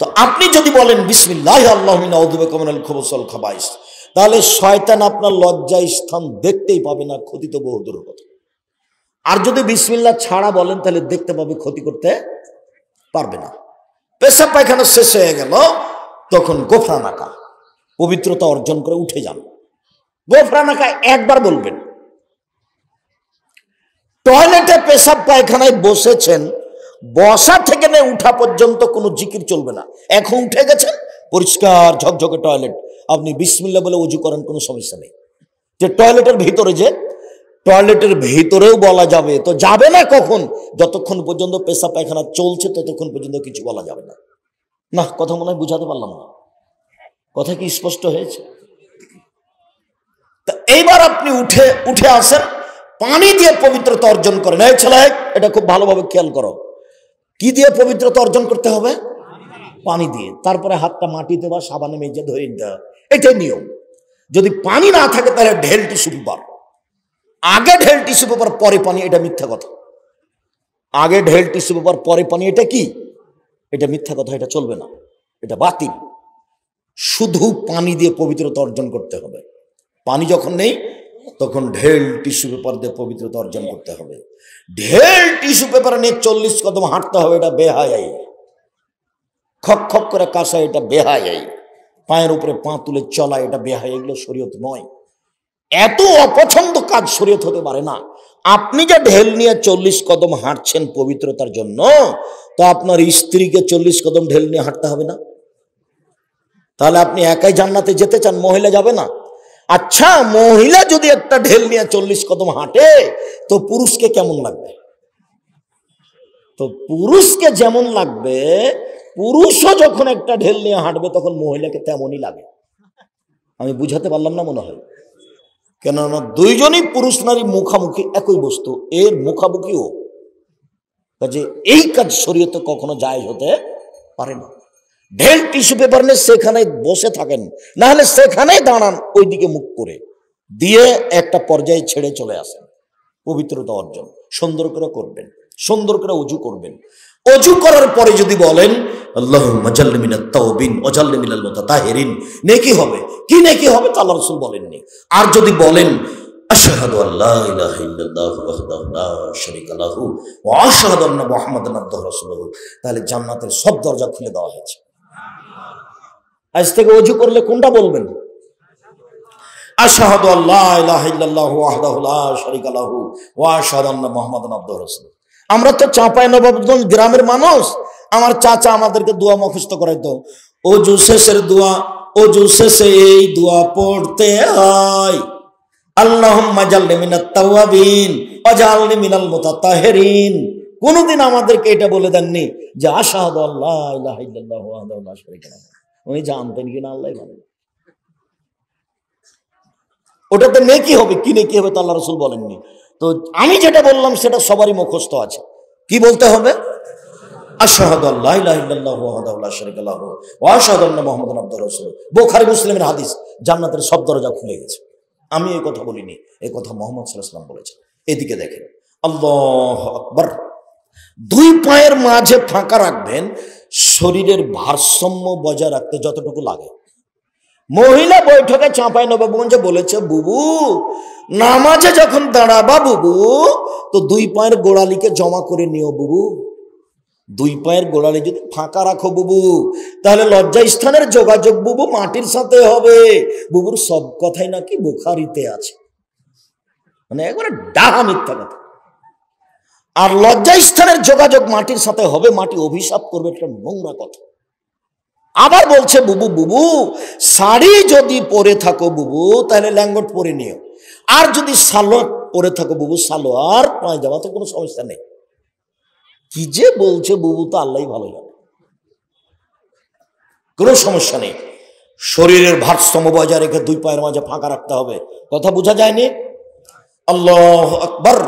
তো আপনি যদি বলেন বিসমিল্লাহ আল্লাহমিনাউদ্দুবেকমনাল খবসল খাবাইস তাহলে শয়তান আপনার লজ্জা স্থান দেখতেই পাবে না ক্ষতি তো বহুদূর কথা আর যদি বিসমিল্লা ছাড়া বলেন তাহলে দেখতে পাবে ক্ষতি করতে পারবে না পেশা পায়খানা শেষ হয়ে গেল তখন গোফরানাকা পবিত্রতা অর্জন করে উঠে যান গোফরানাকা একবার বলবেন টয়লেটে পেশাব পায়খানায় বসেছেন বসা থেকে নেই উঠা পর্যন্ত কোনো জিকির চলবে না এখন উঠে গেছেন পরিষ্কার ঝকঝকে টয়লেট আপনি বিসমিল্লা বলে উজু করেন কোনো সমস্যা নেই যে টয়লেটের ভিতরে যে টয়লেটের ভিতরেও বলা যাবে তো যাবে না কখন যতক্ষণ পর্যন্ত পেশা পায়খানা চলছে ততক্ষণ পর্যন্ত কিছু বলা যাবে না না কথা মনে হয় বুঝাতে পারলাম না কথা কি স্পষ্ট হয়েছে তা এইবার আপনি উঠে উঠে আসেন পানি দিয়ে পবিত্রতা অর্জন করেন এই ছেলে এটা খুব ভালোভাবে খেয়াল করো কি দিয়ে পবিত্রতা অর্জন করতে হবে পানি দিয়ে তারপরে হাতটা মাটিতে বা সাবানে মেজে ধরে দেওয়া এটাই নিয়ম যদি পানি না থাকে তাহলে ঢেল টিস্যু পেপার আগে ঢেল টিস্যু পেপার পরে পানি এটা মিথ্যা কথা আগে ঢেল টিস্যু পেপার পরে পানি এটা কি এটা মিথ্যা কথা এটা চলবে না এটা বাতিল শুধু পানি দিয়ে পবিত্রতা অর্জন করতে হবে পানি যখন নেই তখন ঢেল টিস্যু পেপার দিয়ে পবিত্রতা অর্জন করতে হবে ঢেল টিস্যু পেপার নিয়ে চল্লিশ কদম হাঁটতে হবে এটা আই খক খক করে কাঁসা এটা বেহায় পায়ের উপরে পা তুলে চলা এটা বেহায় এগুলো শরীয়ত নয় এত অপছন্দ কাজ শরীয়ত হতে পারে না আপনি যা ঢেল নিয়ে চল্লিশ কদম হাঁটছেন পবিত্রতার জন্য তো আপনার স্ত্রীকে চল্লিশ কদম ঢেল নিয়ে হাঁটতে হবে না তাহলে আপনি একাই জান্নাতে যেতে চান মহিলা যাবে না আচ্ছা মহিলা যদি একটা ঢেল নিয়ে চল্লিশ কদম হাঁটে তো পুরুষকে কেমন লাগবে তো পুরুষকে যেমন লাগবে পুরুষও যখন একটা ঢেল নিয়ে হাঁটবে তখন মহিলাকে তেমনই লাগে আমি বুঝাতে পারলাম না মনে হয় কেননা দুইজনই পুরুষ নারী মুখামুখি একই বস্তু এর মুখামুখিও কাজে এই কাজ শরীয়তে কখনো জায়জ হতে পারে না ঢেল টিস্যু পেপার নিয়ে সেখানে বসে থাকেন না হলে সেখানে দাঁড়ান ওইদিকে মুখ করে দিয়ে একটা পর্যায়ে ছেড়ে চলে আসেন পবিত্রতা অর্জন সুন্দর করে করবেন সুন্দর করে উজু করবেন অজু করার পরে যদি বলেন তাওবিন নেকি হবে কি নেকি হবে তা আল্লাহ রসুল বলেননি আর যদি বলেন আশহাদু আল্লাহ ইলাহা ইল্লাল্লাহু ওয়াহদাহু লা লাহু ওয়া আশহাদু আন্না মুহাম্মাদান রাসূলুহু তাহলে জান্নাতের সব দরজা খুলে দেওয়া হয়েছে আজ থেকে অজু করলে কোনটা বলবেন আমরা তো নবাবগঞ্জ গ্রামের মানুষ আমার চাচা আমাদেরকে দোয়া মুখস্থ অজু শেষের দোয়া অজু শেষে এই দোয়া পড়তে হয় আল্লাহুম্মা আমাদেরকে এটা বলে দেননি যে আশহাদু আল্লাহ উনি জানতেন কিনা আল্লাহ জানেন ওটাতে নেকি হবে কি নেকি হবে তো আল্লাহ রসুল বলেননি তো আমি যেটা বললাম সেটা সবারই মুখস্থ আছে কি বলতে হবে হাদিস সব দরজা খুলে গেছে আমি এই কথা বলিনি এই কথা মোহাম্মদ সাল্লাহাম বলেছেন এদিকে দেখেন আল্লাহ আকবর দুই পায়ের মাঝে ফাঁকা রাখবেন শরীরের ভারসাম্য বজায় রাখতে যতটুকু লাগে মহিলা বৈঠকে চাঁপাই নবাবগঞ্জে বলেছে বুবু নামাজে যখন দাঁড়াবা বুবু তো দুই পায়ের গোড়ালিকে জমা করে নিও বুবু দুই পায়ের গোড়ালি যদি ফাঁকা রাখো বুবু তাহলে লজ্জা স্থানের যোগাযোগ বুবু মাটির সাথে হবে বুবুর সব কথাই নাকি বুখারিতে আছে মানে একবারে ডাহা মিথ্যা কথা আর স্থানের যোগাযোগ মাটির সাথে হবে মাটি অভিশাপ করবে একটা নোংরা কথা আবার বলছে বুবু বুবু শাড়ি যদি পরে থাকো বুবু তাহলে ল্যাঙ্গট পরে নিও আর যদি সালোয়ার পরে থাকো বুবু সালোয়ার পায়ে যাওয়া তো কোনো সমস্যা নেই কি যে বলছে বুবু তো আল্লাহ ভালো জানে কোনো সমস্যা নেই শরীরের ভারসাম্য বজায় রেখে দুই পায়ের মাঝে ফাঁকা রাখতে হবে কথা বোঝা যায়নি আল্লাহ আকবর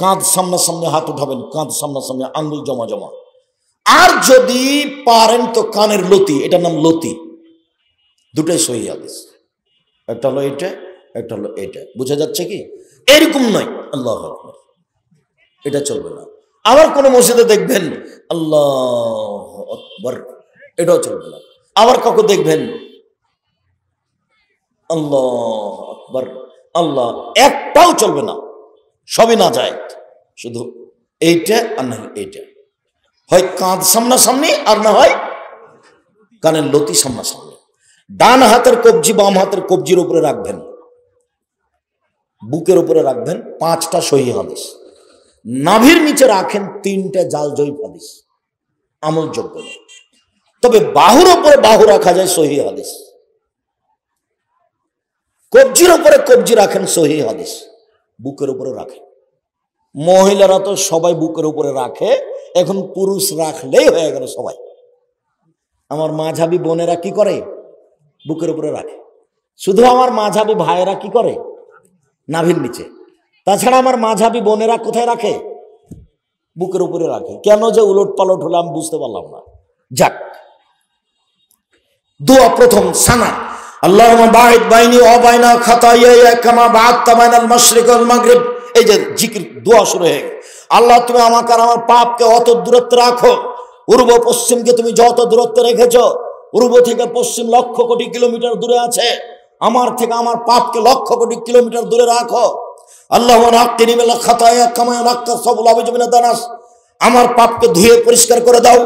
কাঁধ সামনাসামনি হাত উঠাবেন কাঁধ সামনাসামনি আঙ্গুল জমা জমা আর যদি পারেন তো কানের লতি এটার নাম লতি দুটোই সহি হাদিস একটা হলো এটা একটা হলো এটা বোঝা যাচ্ছে কি এরকম নয় আল্লাহ এটা চলবে না আবার কোনো মসজিদে দেখবেন আল্লাহ আকবর এটাও চলবে না আবার কাউকে দেখবেন আল্লাহ আকবর আল্লাহ একটাও চলবে না সবই না যায় শুধু এইটা আর না এইটা হয় কাঁধ সামনাসামনি আর না হয় কানের লতি সামনাসামনি ডান হাতের কবজি বাম হাতের কবজির উপরে রাখবেন বুকের উপরে রাখবেন পাঁচটা সহি হাদিস নাভির নিচে রাখেন তিনটা জাল জয়ী হাদিস আমলযোগ্য নয় তবে বাহুর উপরে বাহু রাখা যায় সহি হাদিস কবজির উপরে কবজি রাখেন সহি হাদিস বুকের উপরে রাখে মহিলারা তো সবাই বুকের উপরে রাখে এখন পুরুষ রাখলেই হয়ে গেল সবাই আমার মাঝাবি বোনেরা কি করে বুকের উপরে রাখে শুধু আমার মাঝাবি ভাইয়েরা কি করে নাভির নিচে তাছাড়া আমার মাঝাবি বোনেরা কোথায় রাখে বুকের উপরে রাখে কেন যে উলট পালট হলো আমি বুঝতে পারলাম না যাক দোয়া প্রথম সানা অবায়না এই যে জিকির আল্লাহ তুমি আমাকে আর আমার পাপকে অত দূরত্বে রাখো পূর্ব পশ্চিমকে তুমি যত দূরত্বে রেখেছ পূর্ব থেকে পশ্চিম লক্ষ কোটি কিলোমিটার দূরে আছে আমার থেকে আমার পাপকে লক্ষ কোটি কিলোমিটার দূরে রাখো আল্লাহ আমার পাপকে ধুয়ে পরিষ্কার করে দাও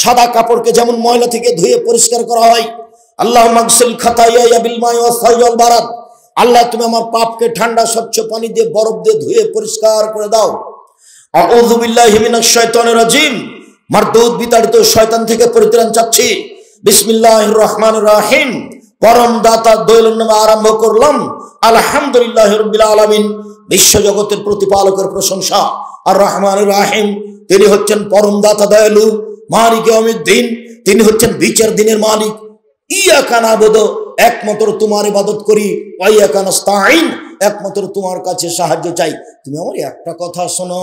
সাদা কাপড়কে যেমন ময়লা থেকে ধুয়ে পরিষ্কার করা হয় আল্লাহ মাকসুল খাতাইয়া আল্লাহ তুমি আমার পাপকে ঠান্ডা স্বচ্ছ পানি দিয়ে বরফ দিয়ে ধুয়ে পরিষ্কার করে দাও থেকে চাচ্ছি পরম দাতা আরম্ভ করলাম আলহামদুলিল্লাহ বিশ্বজগতের প্রতিপালকের প্রশংসা আর রহমান রাহিম তিনি হচ্ছেন পরম দাতা দয়ালু মালিক অমিত দিন তিনি হচ্ছেন বিচার দিনের মালিক ইয়া কানা বোধ একমাত্র তোমার ইবাদত করি ওয়া কানস্তাইন একমাত্র তোমার কাছে সাহায্য চাই তুমি আমার একটা কথা শোনো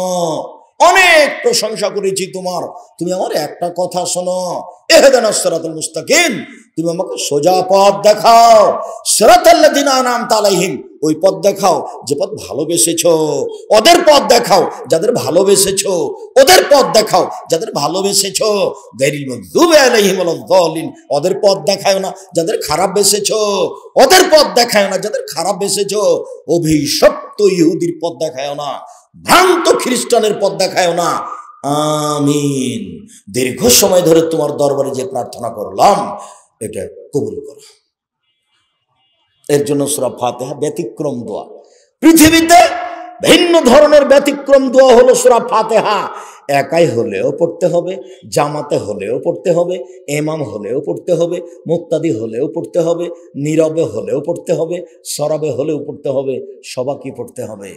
অনেক প্রশংসা করেছি তোমার তুমি আমার একটা কথা শোনো এহেদান সেরাতুল মুস্তাকিম তুমি আমাকে সোজা পথ দেখাও সেরাতাল্লাদিন আনাম ওই পথ দেখাও যে পথ ভালোবেসেছ ওদের পথ দেখাও যাদের ভালোবেসেছ ওদের পথ দেখাও যাদের ভালোবেসেছ ওদের পথ দেখায় না যাদের খারাপ বেসেছ ওদের পথ দেখায় না যাদের খারাপ বেসেছ অভিশপ্ত ভ্রান্ত ইহুদির পদ দেখায় না ভ্রান্ত খ্রিস্টানের পদ দেখায় না আমিন দীর্ঘ সময় ধরে তোমার দরবারে যে প্রার্থনা করলাম এটা কবুল কর এর জন্য সুরা ফাতেহা ব্যতিক্রম দোয়া পৃথিবীতে ভিন্ন ধরনের ব্যতিক্রম দোয়া হলো সুরা ফাতেহা একাই হলেও পড়তে হবে জামাতে হলেও পড়তে হবে এমাম হলেও পড়তে হবে মুক্তাদি হলেও পড়তে হবে নীরবে হলেও পড়তে হবে সরবে হলেও পড়তে হবে সবাকি পড়তে হবে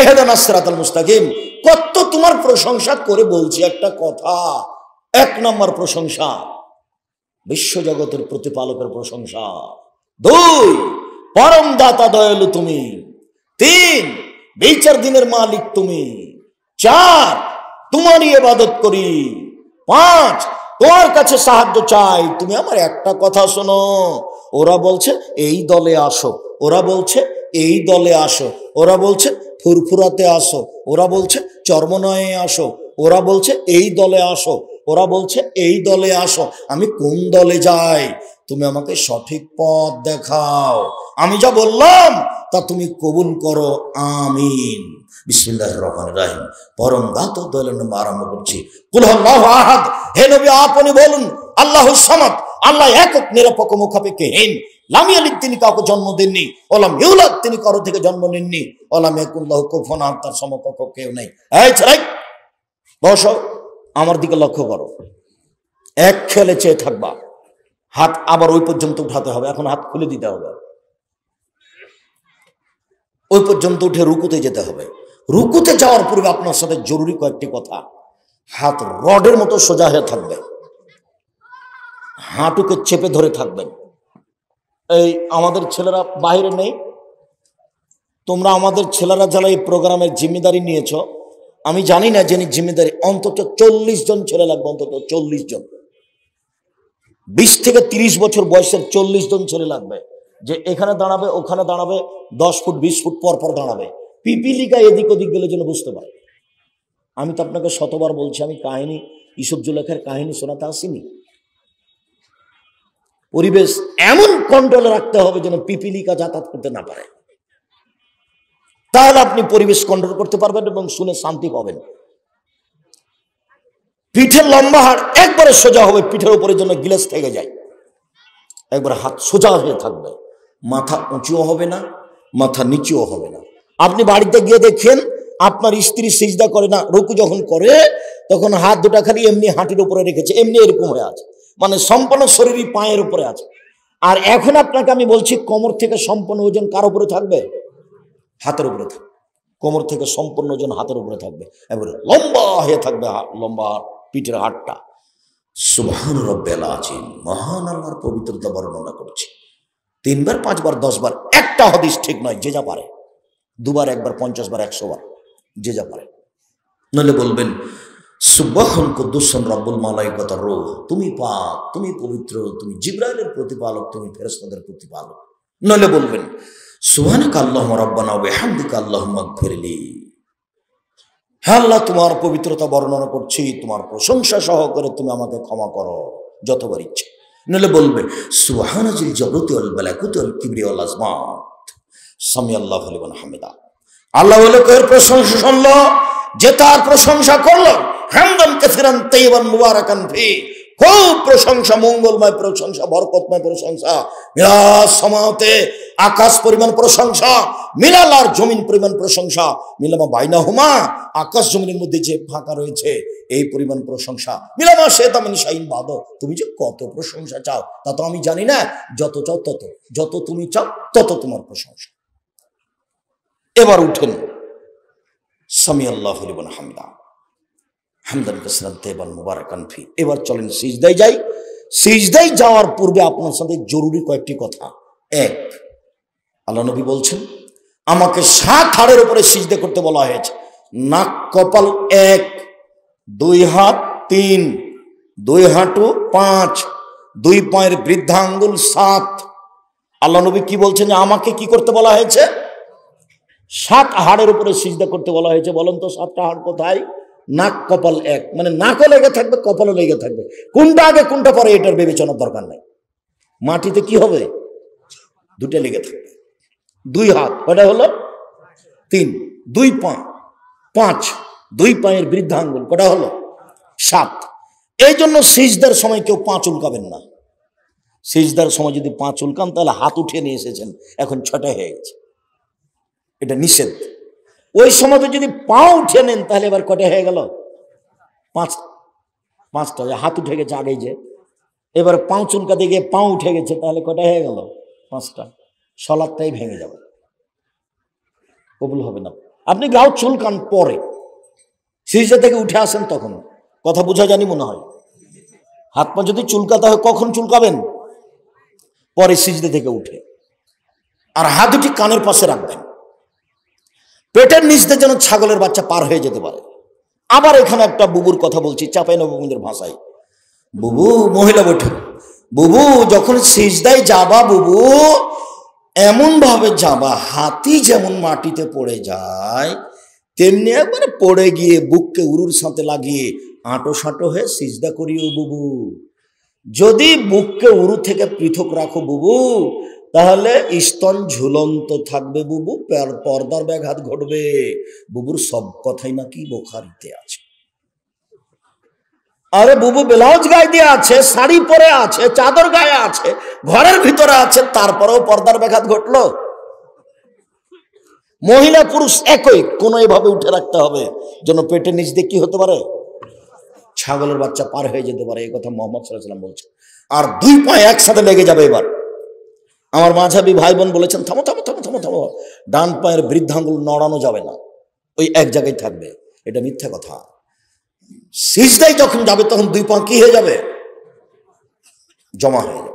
এহেদান আসরাতাল মুস্তাকিম কত তোমার প্রশংসা করে বলছি একটা কথা এক নম্বর প্রশংসা বিশ্বজগতের প্রতিপালকের প্রশংসা দুই পরম দাতা দয়ালু তুমি তিন বিচার দিনের মালিক তুমি চার তোমারই এবাদত করি পাঁচ তোমার কাছে সাহায্য চাই তুমি আমার একটা কথা শোনো ওরা বলছে এই দলে আসো ওরা বলছে এই দলে আসো ওরা বলছে ফুরফুরাতে আসো ওরা বলছে চর্মনয়ে আসো ওরা বলছে এই দলে আসো ওরা বলছে এই দলে আসো আমি কোন দলে যাই তুমি আমাকে সঠিক পথ দেখাও আমি যা বললাম তা তুমি কবুল করো আমিন বিসমিল্লাহ রহমান রাহিম পরম গাত দলের আরম্ভ করছি কুলহল্লাহ আহাদ হে নবী আপনি বলুন আল্লাহ সামাদ আল্লাহ একক নিরপক্ষ মুখাপেক্ষে হেন লামিয়া লিখ তিনি কাউকে জন্ম দেননি ওলাম ইউলাদ তিনি কারো থেকে জন্ম নেননি ওলাম একুল্লাহ কুফনা তার সমকক্ষ কেউ নেই এই ছাড়াই বস আমার দিকে লক্ষ্য করো এক খেলে চেয়ে থাকবা হাত আবার ওই পর্যন্ত উঠাতে হবে এখন হাত খুলে দিতে হবে ওই পর্যন্ত উঠে রুকুতে যেতে হবে রুকুতে যাওয়ার পূর্বে আপনার সাথে জরুরি কয়েকটি কথা হাত রডের মতো সোজা হয়ে থাকবে হাঁটুকে চেপে ধরে থাকবেন এই আমাদের ছেলেরা বাহিরে নেই তোমরা আমাদের ছেলেরা যারা এই প্রোগ্রামের জিম্মেদারি নিয়েছ আমি জানি না যিনি জিম্মেদারি অন্তত চল্লিশ জন ছেলে লাগবে অন্তত চল্লিশ জন বিশ থেকে তিরিশ বছর বয়সের চল্লিশ জন ছেলে লাগবে যে এখানে দাঁড়াবে ওখানে দাঁড়াবে দশ ফুট বিশ ফুট পর পর দাঁড়াবে পিপিলিকা এদিক ওদিক গেলে যেন বুঝতে পারে আমি তো আপনাকে শতবার বলছি আমি কাহিনী ইসব জুলেখের কাহিনী শোনাতে আসিনি পরিবেশ এমন কন্ট্রোলে রাখতে হবে যেন পিপিলিকা যাতায়াত করতে না পারে তাহলে আপনি পরিবেশ কন্ট্রোল করতে পারবেন এবং শুনে শান্তি পাবেন পিঠের লম্বা হাড় একবারে সোজা হবে পিঠের উপরে যেন গিলাস থেকে যায় একবার হাত সোজা হয়ে থাকবে মাথা উঁচুও হবে না মাথা নিচুও হবে না আপনি বাড়িতে গিয়ে দেখেন আপনার স্ত্রী সিজদা করে না রুকু যখন করে তখন হাত দুটা খালি এমনি হাঁটির উপরে রেখেছে এমনি এরকম হয়ে আছে মানে সম্পূর্ণ শরীরই পায়ের উপরে আছে আর এখন আপনাকে আমি বলছি কোমর থেকে সম্পূর্ণ ওজন কার উপরে থাকবে হাতের উপরে থাকবে কোমর থেকে সম্পূর্ণ ওজন হাতের উপরে থাকবে এবারে লম্বা হয়ে থাকবে লম্বা পিঠের হাটটা সুবহান রব্বেলা আছে মহান আল্লাহর পবিত্রতা বর্ণনা করছে তিনবার পাঁচবার দশবার একটা হদিস ঠিক নয় যে যা পারে দুবার একবার পঞ্চাশ বার একশো বার যে যা পারে নইলে বলবেন সুবহন কুদ্দুসন রব্বুল কথা রোহ তুমি পা তুমি পবিত্র তুমি জিব্রাইলের প্রতিপালক তুমি ফেরস্তাদের প্রতিপালক নলে বলবেন সুহানাক আল্লাহ রব্বানা বেহামদিক আল্লাহ মকফিরলি হ্যাঁ আল্লাহ তোমার পবিত্রতা বর্ণনা করছি তোমার প্রশংসা সহকারে তুমি আমাকে ক্ষমা করো যতবার ইচ্ছে নাহলে বলবে সুবাহানাজিল জগতে অল বালাকুত অল কিবরি অল আজমাত সামি আল্লাহ হলিবান হামিদা আল্লাহ এর প্রশংসা শুনল যে তার প্রশংসা করলো হামদান কাসিরান তাইবান মুবারাকান ফি খুব প্রশংসা মঙ্গলময় প্রশংসা বরকতময় প্রশংসা বিরাজ আকাশ পরিমাণ প্রশংসা মিলাল আর জমিন পরিমাণ প্রশংসা মিলামা বাইনা হুমা আকাশ জমিনের মধ্যে যে ফাঁকা রয়েছে এই পরিমাণ প্রশংসা মিলামা সে তামিন শাহিন বাদ তুমি যে কত প্রশংসা চাও তা তো আমি জানি না যত চাও তত যত তুমি চাও তত তোমার প্রশংসা এবার উঠুন সামি আল্লাহ হামদা হামদান কসরান তেবান মুবারাকান এবার চলেন সিজদাই যাই সিজদাই যাওয়ার পূর্বে আপনার সাথে জরুরি কয়েকটি কথা এক আল্লাহ নবী বলছেন আমাকে সাত হাড়ের উপরে সিজদে করতে বলা হয়েছে নাক কপাল এক দুই হাত তিন দুই হাঁটু পাঁচ দুই পায়ের বৃদ্ধাঙ্গুল সাত আল্লাহ নবী কি বলছেন যে আমাকে কি করতে বলা হয়েছে সাত হাড়ের উপরে সিজদা করতে বলা হয়েছে বলেন তো সাতটা হাড় কোথায় নাক কপাল এক মানে নাকও লেগে থাকবে কপালও লেগে থাকবে কোনটা আগে কোনটা পরে এটার বিবেচনার দরকার নাই মাটিতে কি হবে দুটো লেগে থাকবে দুই হাত কটা হলো তিন দুই পা পাঁচ দুই পায়ের বৃদ্ধাঙ্গুল কটা হলো সাত এই জন্য সিজদার সময় কেউ পাঁচ উলকাবেন না সিজদার সময় যদি পাঁচ উলকান তাহলে হাত উঠে নিয়ে এসেছেন এখন ছটা হয়ে গেছে এটা নিষেধ ওই তো যদি পা উঠে নেন তাহলে এবার কটা হয়ে গেল পাঁচ পাঁচটা হাত উঠে গেছে আগেই যে এবার পাও চুলকাতে গিয়ে পা উঠে গেছে তাহলে কটা হয়ে গেল পাঁচটা সলাদটাই ভেঙে যাবে কবুল হবে না আপনি গাও চুলকান পরে সিজা থেকে উঠে আসেন তখন কথা বোঝা জানি মনে হয় হাত পা যদি চুলকাতে হয় কখন চুলকাবেন পরে সিজদে থেকে উঠে আর হাত দুটি কানের পাশে রাখবেন পেটের নিচতে যেন ছাগলের বাচ্চা পার হয়ে যেতে পারে আবার এখানে একটা বুবুর কথা বলছি চাপাই নবমদের ভাষায় বুবু মহিলা বৈঠক বুবু যখন সিজদায় যাবা বুবু এমনভাবে যাবা হাতি যেমন মাটিতে পড়ে যায় তেমনি একবারে পড়ে গিয়ে বুককে উরুর সাথে লাগিয়ে আঁটো সাঁটো হয়ে সিজদা করিও বুবু যদি বুককে উরু থেকে পৃথক রাখো বুবু তাহলে স্তন ঝুলন্ত থাকবে বুবু পর্দার ব্যাঘাত ঘটবে বুবুর সব কথাই নাকি বোখারিতে আছে আরে বুবু ব্লাউজ গায়ে দিয়ে আছে শাড়ি পরে আছে চাদর গায়ে আছে ঘরের ভিতরে আছে তারপরেও পর্দার ব্যাঘাত ঘটলো মহিলা পুরুষ একই কোনো এভাবে উঠে রাখতে হবে যেন পেটের নিচ দিয়ে কি হতে পারে ছাগলের বাচ্চা পার হয়ে যেতে পারে এই কথা মোহাম্মদ সাল্লাম বলছে আর দুই পায়ে একসাথে লেগে যাবে এবার আমার মাঝাবি ভাই বোন বলেছেন থামো থামো থামো থামো থামো ডান পায়ের বৃদ্ধাঙ্গুল নড়ানো যাবে না ওই এক জায়গায় থাকবে এটা মিথ্যা কথা সিজদাই যখন যাবে তখন দুই পা কি হয়ে যাবে জমা হয়ে যাবে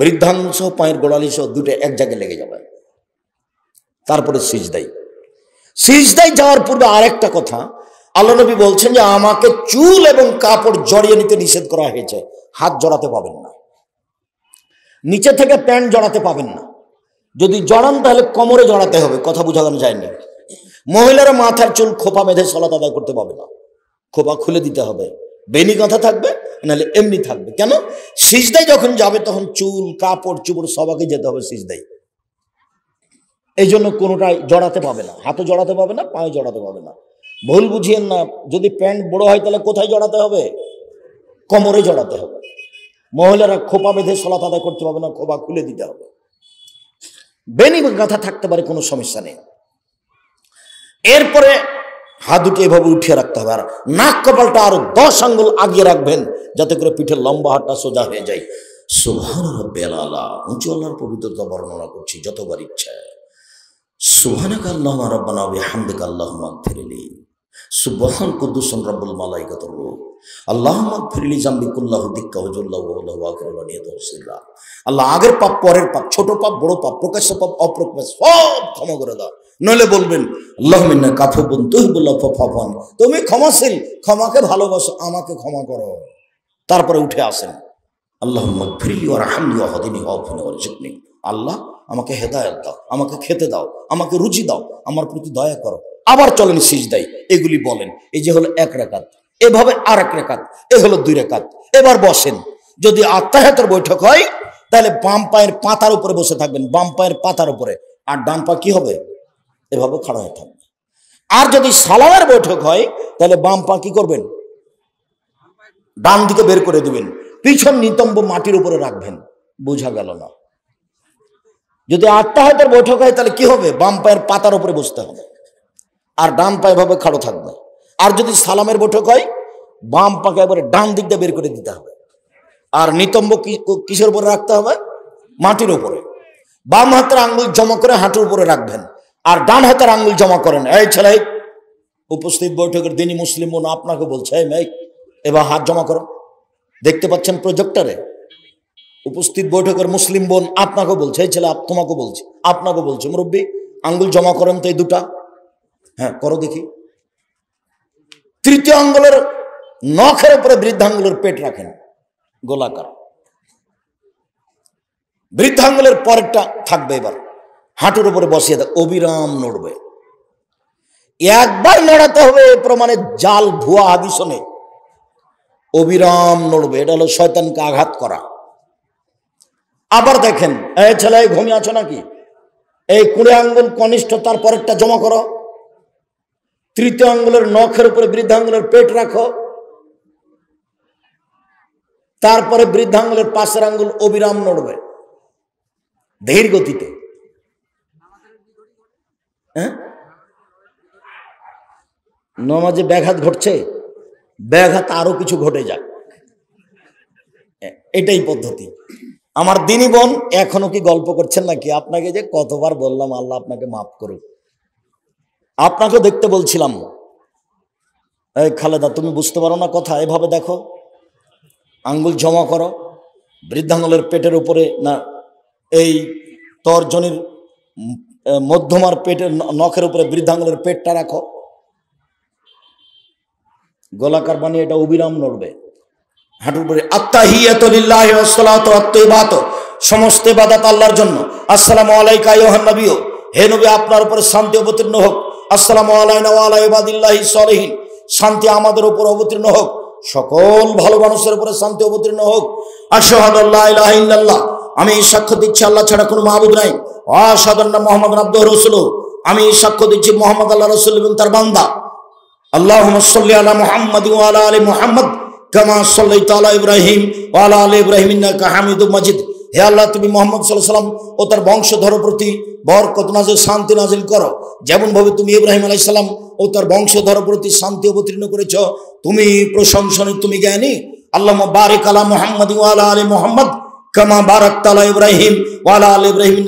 বৃদ্ধাংশ পায়ের গোড়ালি সহ দুটো এক জায়গায় লেগে যাবে তারপরে সিজদাই সিজদাই যাওয়ার পূর্বে আরেকটা কথা আল্লাহ নবী বলছেন যে আমাকে চুল এবং কাপড় জড়িয়ে নিতে নিষেধ করা হয়েছে হাত জড়াতে পাবেন না নিচে থেকে প্যান্ট জড়াতে পাবেন না যদি জড়ান তাহলে কোমরে জড়াতে হবে কথা বোঝানো যায়নি মহিলারা মাথার চুল খোপা মেধে সলাত আদায় করতে পাবে না খোবা খুলে দিতে হবে বেনি কথা থাকবে নাহলে এমনি থাকবে কেন সিজদাই যখন যাবে তখন চুল কাপড় চুপড় সবাকে যেতে হবে সিজদাই এই জন্য কোনোটাই জড়াতে পাবে না হাতে জড়াতে পাবে না পায়ে জড়াতে পাবে না ভুল বুঝিয়েন না যদি প্যান্ট বড় হয় তাহলে কোথায় জড়াতে হবে কোমরে জড়াতে হবে মহিলারা খোপা বেঁধে সলাত আদায় করতে পারবে না খোপা খুলে দিতে হবে বেনি গাঁথা থাকতে পারে কোনো সমস্যা নেই এরপরে হাত দুটি এভাবে উঠিয়ে রাখতে হবে আর নাক কপালটা আরো দশ আঙ্গুল আগিয়ে রাখবেন যাতে করে পিঠের লম্বা হাটটা সোজা হয়ে যায় সুভান বেলালা উঁচু আল্লাহর পবিত্রতা বর্ণনা করছি যতবার ইচ্ছা সুভানাক আল্লাহ রব্বানা হামদিক আল্লাহ ফিরিলি সুবহান কুদ্দুসন রব্বুল মালাইকাত আল্লাহ ফিরিলি জাম্বিকুল্লাহ দিক্কা হজুল্লাহ আল্লাহ আগের পাপ পরের পাপ ছোট পাপ বড় পাপ প্রকাশ্য পাপ অপ্রকাশ সব ক্ষমা করে দাও নলে বলবেন আল্লাহমিনা কাফুবন তুহবুল্লাহ ফাফান তুমি ক্ষমাশীল ক্ষমাকে ভালোবাসো আমাকে ক্ষমা করো তারপরে উঠে আসেন আল্লাহ আল্লাহ আমাকে হেদায়ত দাও আমাকে খেতে দাও আমাকে রুচি দাও আমার প্রতি দয়া করো আবার চলেন দেয় এগুলি বলেন এই যে হলো এক রেখাত এভাবে আর এক রেখাত এ হলো দুই রেখাত এবার বসেন যদি আত্মাহাতের বৈঠক হয় তাহলে বাম পায়ের পাতার উপরে বসে থাকবেন বাম পায়ের পাতার উপরে আর ডান পা কি হবে এভাবে খাড়া হয়ে থাকবে আর যদি সালামের বৈঠক হয় তাহলে বাম পা কি করবেন ডান দিকে বের করে দিবেন পিছন নিতম্ব মাটির উপরে রাখবেন বোঝা গেল না যদি আটটা হাতের বৈঠক হয় তাহলে কি হবে বাম পায়ের পাতার উপরে বসতে হবে আর ডান পায়ে এভাবে খাড়ো থাকবে আর যদি সালামের বৈঠক হয় বাম পাকে এবারে ডান দিকটা বের করে দিতে হবে আর নিতম্ব কিসের উপরে রাখতে হবে মাটির উপরে বাম হাতের আঙ্গুল জমা করে হাঁটুর উপরে রাখবেন আর ডান হাতের আঙ্গুল জমা করেন এই ছেলে উপস্থিত বৈঠকের দিনই মুসলিম বোন আপনাকে বলছে মেয়ে এবার হাত জমা করো দেখতে পাচ্ছেন প্রজেক্টারে উপস্থিত বৈঠকের মুসলিম বোন আপনাকে বলছে এই ছেলে তোমাকে বলছে আপনাকে বলছে মুরব্বী আঙ্গুল জমা করেন তো এই দুটা হ্যাঁ করো দেখি তৃতীয় আঙ্গুলের নখের উপরে বৃদ্ধাঙ্গুলের পেট রাখেন গোলাকার বৃদ্ধাঙ্গুলের পরেরটা থাকবে এবার হাঁটুর উপরে বসিয়ে দেয় অবিরাম নড়বে একবার নড়াতে হবে প্রমাণে জাল ভুয়া আদিশনে অবিরাম নড়বে এটা হলো শয়তানকে আঘাত করা আবার দেখেন এই ছেলে ঘুমিয়ে আছো নাকি এই কুড়ে আঙ্গুল কনিষ্ঠ তার পরেরটা জমা করো তৃতীয় আঙ্গুলের নখের উপরে বৃদ্ধাঙ্গুলের পেট রাখো তারপরে বৃদ্ধাঙ্গুলের পাশের আঙ্গুল অবিরাম নড়বে ধীর গতিতে হ্যাঁ নমাজে ব্যাঘাত ঘটছে ব্যাঘাত আরো কিছু ঘটে যাক এটাই পদ্ধতি আমার দিনী বোন এখনো কি গল্প করছেন নাকি আপনাকে যে কতবার বললাম আল্লাহ আপনাকে মাফ করুক আপনাকে দেখতে বলছিলাম এই খালেদা তুমি বুঝতে পারো না কথা এভাবে দেখো আঙ্গুল জমা করো বৃদ্ধাঙ্গলের পেটের উপরে না এই তর্জনীর মধ্যমার পেটের নখের উপরে বৃদ্ধাঙ্গলের পেটটা রাখো গোলাকার বানিয়ে এটা অবিরাম নড়বে হাঁটুর পরে আত্মাহিয়াত সমস্ত বাদাত আল্লাহর জন্য আসসালামু আলাইকা ইহানবীও হে নবী আপনার উপরে শান্তি অবতীর্ণ হোক আসসালামু আলাইনা আলাইবাদিল্লাহি সলেহীন শান্তি আমাদের উপর অবতীর্ণ হোক সকল ভালো মানুষের উপরে শান্তি অবতীর্ণ হোক আশহাদ আল্লাহ ইলাহা আমি সাক্ষ্য দিচ্ছি আল্লাহ ছাড়া কোনো মাহবুদ নাই অসাধারণ মোহাম্মদ আব্দ রসুল আমি সাক্ষ্য দিচ্ছি মোহাম্মদ আল্লাহ রসুল এবং তার বান্দা আল্লাহ সাল্লি আলা মোহাম্মদ আলা আলী মোহাম্মদ কামা সাল্লি তালা ইব্রাহিম আলা আলী ইব্রাহিম হামিদুল মাজিদ হে আল্লাহ তুমি মোহাম্মদ সাল্লাহ সাল্লাম ও তার বংশধর প্রতি বরকত নাজিল শান্তি নাজিল করো যেমনভাবে তুমি ইব্রাহিম আলাইসাল্লাম ও তার বংশধর প্রতি শান্তি অবতীর্ণ করেছ তুমি প্রশংসনীয় তুমি জ্ঞানী আল্লাহ বারেক আলা মোহাম্মদ আলা আলী মোহাম্মদ কামা বারাক তালা ইব্রাহিম ওয়ালা আল ইব্রাহিম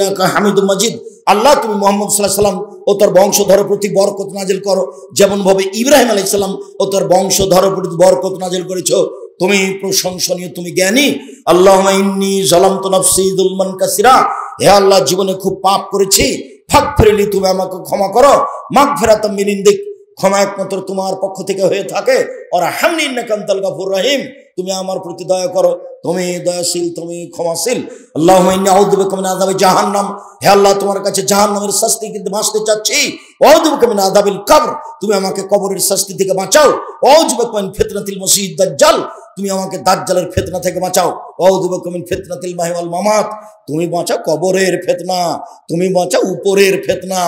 মজিদ আল্লাহ তুমি মোহাম্মদ সাল্লাহ ও তার বংশধর প্রতি বরকত নাজিল করো যেমনভাবে ইব্রাহিম আলাইসাল্লাম ও বংশধর প্রতি বরকত নাজিল করেছ তুমি প্রশংসনীয় তুমি জ্ঞানী আল্লাহ ইন্নি জলাম কাসিরা হে আল্লাহ জীবনে খুব পাপ করেছি ফাঁক ফেরেলি তুমি আমাকে ক্ষমা করো মাঘ ফেরাতাম মিলিন্দিক ক্ষমা একমাত্র তোমার পক্ষ থেকে হয়ে থাকে ওরা হামনি নাকান্তাল রহিম তুমি আমার প্রতি দয়া করো তুমি দয়াশীল তুমি ক্ষমাশীল আল্লাহ আদাবে জাহান্নাম হে আল্লাহ তোমার কাছে জাহান্নামের শাস্তি কিন্তু বাঁচতে চাচ্ছি অদুবকমিন আদাবিল কবর তুমি আমাকে কবরের শাস্তি থেকে বাঁচাও অজুবকমিন ফেতনাতিল মসিদ দাজ্জাল তুমি আমাকে দাজ্জালের ফেতনা থেকে বাঁচাও অদুবকমিন ফেতনাতিল মাহিওয়াল মামাত তুমি বাঁচাও কবরের ফেতনা তুমি বাঁচাও উপরের ফেতনা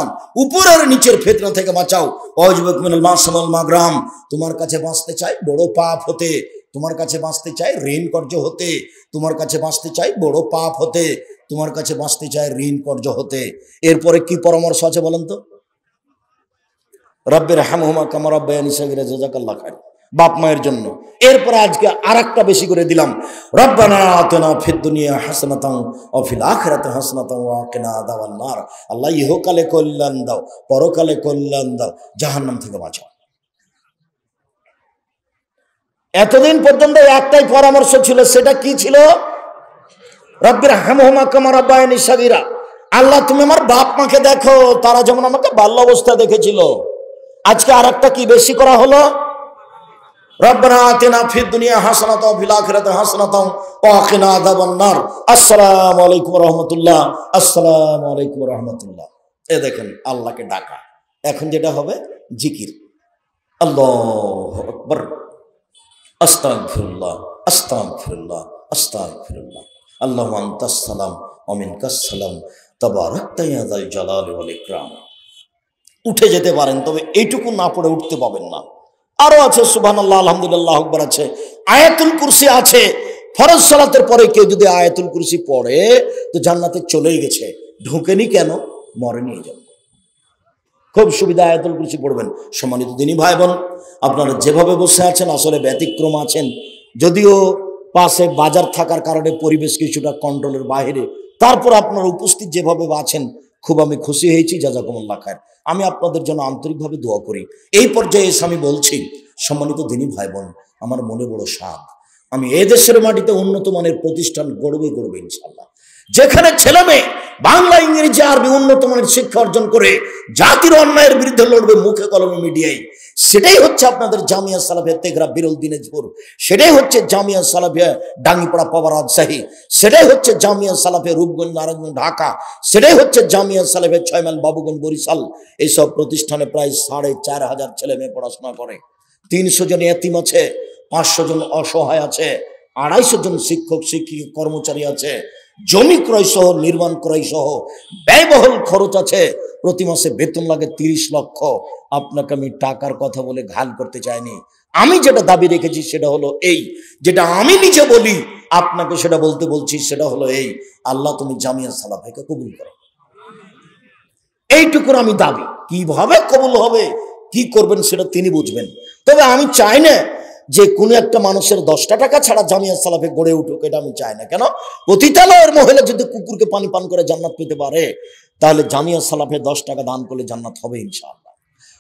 উপরের নিচের ফেতনা থেকে বাঁচাও অজুবকমিন মাসাল মাগ্রাম তোমার কাছে বাঁচতে বাঁচতে চাই বড় পাপ হতে তোমার কাছে বাঁচতে চাই ঋণ কর্য হতে তোমার কাছে বাঁচতে চাই বড় পাপ হতে তোমার কাছে বাঁচতে চাই ঋণ কর্য হতে এরপরে কি পরামর্শ আছে বলেন তো রব্বের হামহুমা কামার রব্বায়ানি খান বাপ মায়ের জন্য এরপরে আজকে আর একটা বেশি করে দিলাম রব্বানা দুনিয়া আল্লাহ কল্যাণ দাও পরকালে কল্যাণ দাও জাহান্নাম থেকে বাঁচাও এতদিন পর্যন্ত একটাই পরামর্শ ছিল সেটা কি ছিল রব্বির হামহমা কামার আব্বায়নি সাগিরা আল্লাহ তুমি আমার বাপ মাকে দেখো তারা যেমন আমাকে বাল্য অবস্থা দেখেছিল আজকে আর একটা কি বেশি করা হলো আলাইকুম আলাইকুম এ আল্লাহকে ডাকা এখন যেটা হবে জিকির আল্লাহ উঠে যেতে পারেন তবে এইটুকু না পড়ে উঠতে পাবেন না আরো আছে আল্লাহ আলহামদুলিল্লাহ আকবর আছে আয়াতুল কুরসি আছে ফরজ সালাতের পরে কেউ যদি আয়াতুল কুরসি পড়ে তো জান্নাতে চলেই গেছে ঢুকেনি কেন মরেনি এই খুব সুবিধা আয়তন করছি পড়বেন সম্মানিত দিনী ভাই বোন আপনারা যেভাবে বসে আছেন আসলে ব্যতিক্রম আছেন যদিও পাশে বাজার থাকার কারণে পরিবেশ কিছুটা কন্ট্রোলের বাইরে তারপর আপনার উপস্থিত যেভাবে আছেন খুব আমি খুশি হয়েছি জাজাকুমুল্লা খায়ের আমি আপনাদের জন্য আন্তরিকভাবে দোয়া করি এই পর্যায়ে এসে আমি বলছি সম্মানিত দিনী ভাই বোন আমার মনে বড় সাধ আমি এদেশের মাটিতে উন্নত মানের প্রতিষ্ঠান গড়বে গড়বে ইনশাল্লাহ যেখানে ছেলে মেয়ে বাংলা ইংরেজি আরবি উন্নত মানের শিক্ষা অর্জন করে জাতির অন্যায়ের বিরুদ্ধে লড়বে মুখে কলমে মিডিয়ায় সেটাই হচ্ছে আপনাদের জামিয়া সালাফিয়া তেগরা বিরল দিনাজপুর সেটাই হচ্ছে জামিয়া সালাফিয়া ডাঙ্গিপাড়া পাবার রাজশাহী সেটাই হচ্ছে জামিয়া সালাফিয়া রূপগঞ্জ নারায়ণগঞ্জ ঢাকা সেটাই হচ্ছে জামিয়া সালাফিয়া ছয়মাইল বাবুগঞ্জ বরিশাল এইসব প্রতিষ্ঠানে প্রায় সাড়ে চার হাজার ছেলে মেয়ে পড়াশোনা করে তিনশো জন এতিম আছে পাঁচশো জন অসহায় আছে আড়াইশো জন শিক্ষক শিক্ষিক কর্মচারী আছে জমি ক্রয় সহ নির্মাণ ক্রয় সহ ব্যয়বহুল খরচ আছে প্রতি মাসে বেতন লাগে তিরিশ লক্ষ আপনাকে আমি টাকার কথা বলে ঘাল করতে চাইনি আমি যেটা দাবি রেখেছি সেটা হলো এই যেটা আমি নিজে বলি আপনাকে সেটা বলতে বলছি সেটা হলো এই আল্লাহ তুমি জামিয়া সালাফাইকে কবুল করো এইটুকুর আমি দাবি কিভাবে কবুল হবে কি করবেন সেটা তিনি বুঝবেন তবে আমি চাই না যে কোনো একটা মানুষের দশটা টাকা ছাড়া জামিয়া সালাফে গড়ে উঠুক এটা আমি চাই না কেন পতিতালয়ের মহিলা যদি কুকুরকে পানি পান করে জান্নাত পেতে পারে তাহলে জামিয়া সালাফে দশ টাকা দান করলে জান্নাত হবে ইনশাল্লাহ